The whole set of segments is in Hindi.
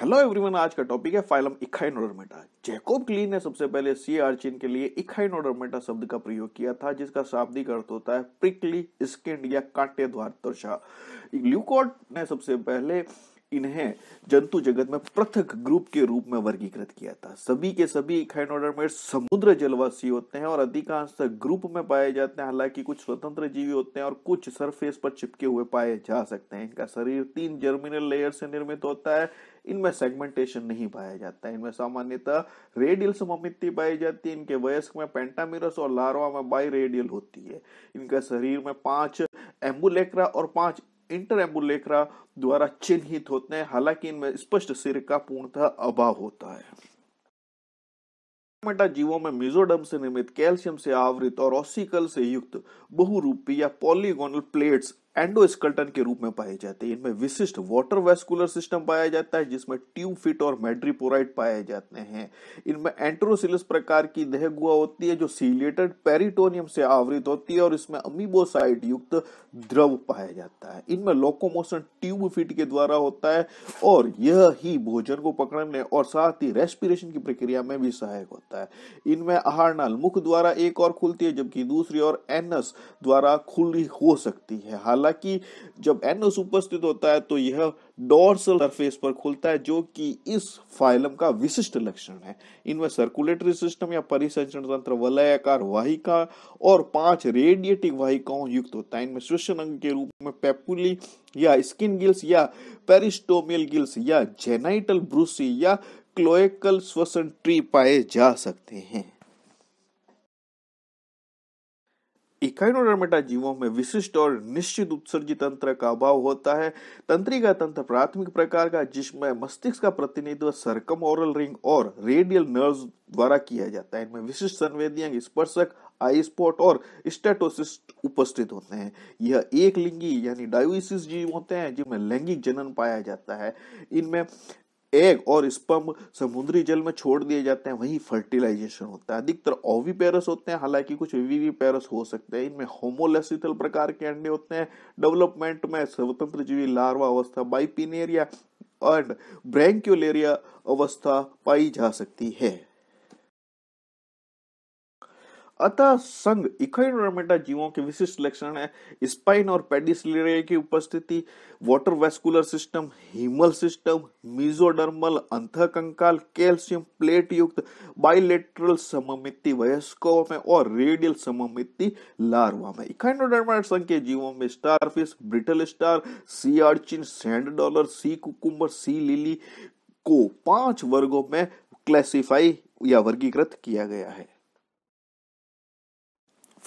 हेलो एवरीवन आज का टॉपिक है phylum Echinodermata Jacob Klein ने सबसे पहले सी आर्चिन के लिए इखाइन शब्द का प्रयोग किया था जिसका शाब्दिक अर्थ होता है प्रिकली स्किन या कांटेदार त्वचा ल्यूकोट ने सबसे पहले इन्हें जंतु जगत में पृथक ग्रुप के रूप में वर्गीकृत किया था सभी के सभी खाइनोडर्मेट समुद्र जलवासी होते हैं और अधिकांश ग्रुप में पाए जाते हैं हालांकि कुछ स्वतंत्र जीवी होते हैं और कुछ सरफेस पर चिपके हुए पाए जा सकते हैं इनका शरीर तीन जर्मिनल लेयर से निर्मित होता है इनमें सेगमेंटेशन नहीं पाया जाता है इनमें सामान्यतः रेडियल सममिति पाई जाती है इनके वयस्क में पेंटामिरस और लार्वा में बाई रेडियल होती है इनका शरीर में पांच एम्बुलेक्रा और पांच इंटर इंटरएम्बुलेकरा द्वारा चिन्हित होते हैं हालांकि इनमें स्पष्ट सिर का पूर्णतः अभाव होता है जीवों में मिजोडम से निर्मित कैल्शियम से आवृत और ऑसिकल से युक्त बहुरूपी या पॉलीगोनल प्लेट्स एंडोस्कल्टन के रूप में पाए जाते हैं इनमें विशिष्ट वाटर वेस्कुलर सिस्टम पाया जाता है जिसमें ट्यूब फिट और मेड्रिपोराइट पाए जाते हैं इनमें एंट्रोसिलस प्रकार की देह होती है जो सीलेटेड पेरिटोनियम से आवृत होती है और इसमें अमीबोसाइड युक्त द्रव पाया जाता है इनमें लोकोमोशन ट्यूब फिट के द्वारा होता है और यह ही भोजन को पकड़ने और साथ ही रेस्पिरेशन की प्रक्रिया में भी सहायक होता है इनमें आहार नाल मुख द्वारा एक और खुलती है जबकि दूसरी और एनस द्वारा खुली हो सकती है हालांकि हालांकि जब एन उपस्थित होता है तो यह डोर्सल सरफेस पर खुलता है जो कि इस फाइलम का विशिष्ट लक्षण है इनमें सर्कुलेटरी सिस्टम या परिसंचरण तंत्र वलयाकार वाहिका और पांच रेडिएटिव वाहिकाओं युक्त होता है इनमें श्वसन अंग के रूप में पेपुली या स्किन गिल्स या पेरिस्टोमियल गिल्स या जेनाइटल ब्रूसी या क्लोएकल श्वसन ट्री पाए जा सकते हैं इकाइनोडर्मेटा जीवों में विशिष्ट और निश्चित उत्सर्जी तंत्र का अभाव होता है तंत्रिका तंत्र प्राथमिक प्रकार का जिसमें मस्तिष्क का प्रतिनिधित्व सरकम ओरल रिंग और रेडियल नर्व द्वारा किया जाता है इनमें विशिष्ट संवेदियां स्पर्शक आई स्पॉट और स्टेटोसिस्ट उपस्थित होते हैं यह एक लिंगी यानी डायोसिस जीव होते हैं जिनमें लैंगिक जनन पाया जाता है इनमें एग और स्पम समुद्री जल में छोड़ दिए जाते हैं वहीं फर्टिलाइजेशन होता है अधिकतर पेरस होते हैं हालांकि कुछ पेरस हो सकते हैं इनमें होमोलेसिथल प्रकार के अंडे होते हैं डेवलपमेंट में स्वतंत्र जीवी लार्वा अवस्था बाइपिनेरिया और ब्रैंक्यूलेरिया अवस्था पाई जा सकती है अतः संघ इकाइनोरमेटा जीवों के विशिष्ट लक्षण है स्पाइन और पेडिस की उपस्थिति water vascular system haemal system अंत कंकाल कैल्शियम प्लेट युक्त बाइलेट्रल सममिति वयस्कों में और रेडियल सममिति लार्वा में इकाइनोडर्मा संघ के जीवों में starfish brittle star sea urchin sand dollar sea cucumber sea lily को पांच वर्गों में क्लासिफाई या वर्गीकृत किया गया है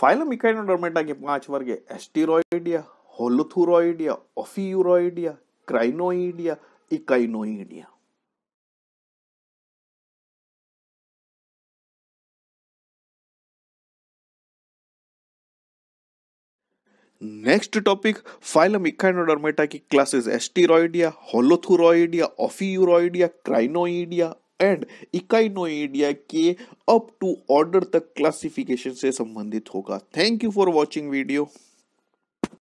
फाइलम इकाइनोडर्मेटा के पांच वर्ग है Asteroidea Holothuroidea Ophiuroidea Crinoidea Echinoidea next topic phylum Echinodermata की classes Asteroidea Holothuroidea Ophiuroidea Crinoidea and Echinoidea के अप टू ऑर्डर तक क्लासिफिकेशन से संबंधित होगा thank you for watching video